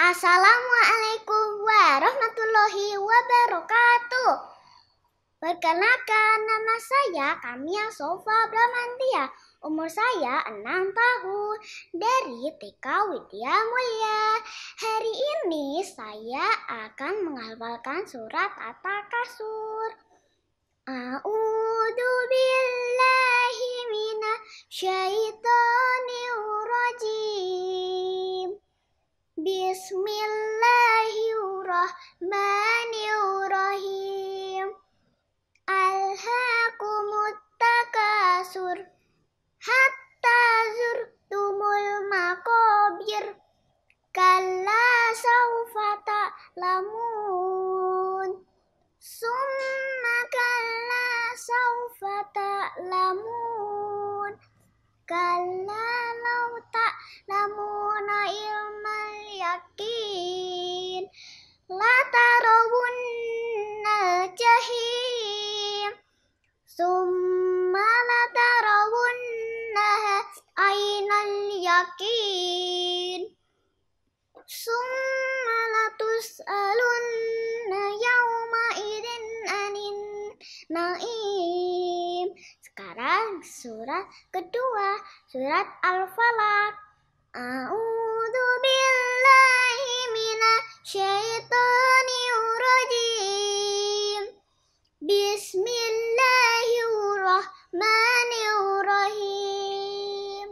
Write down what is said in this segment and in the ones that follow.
Assalamualaikum warahmatullahi wabarakatuh. Perkenalkan nama saya Kamia Sofa Bramantia. Umur saya enam tahun dari TK Widya Mulia. Hari ini saya akan menghafalkan surat Atta Kasur. A'udzu billahi Bismillahirrahmanirrahim. Alhaakumut takasur hatta zurtumul makobir. Kalla sawfa ta'lamun. Summa kalla saufata lamun. Kalla ثم anin na'im Sekarang surat kedua, surat Al-Falaq. A'udzu billahi minasy rajim. Bismillahirrahmanirrahim. الرحمن الرحيم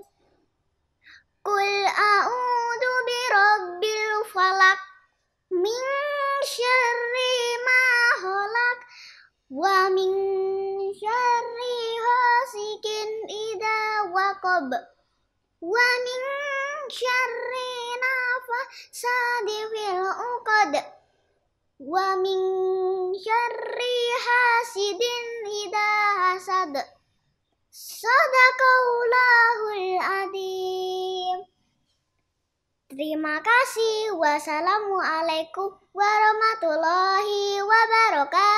قل أعوذ برب الفلق من شر ما خلق ومن شر حاسق إذا وقب ومن شر نفسات في العقد ومن شر حاسد إذا حسد Sadaqallahul adzim. Terima kasih. Wassalamualaikum warahmatullahi wabarakatuh.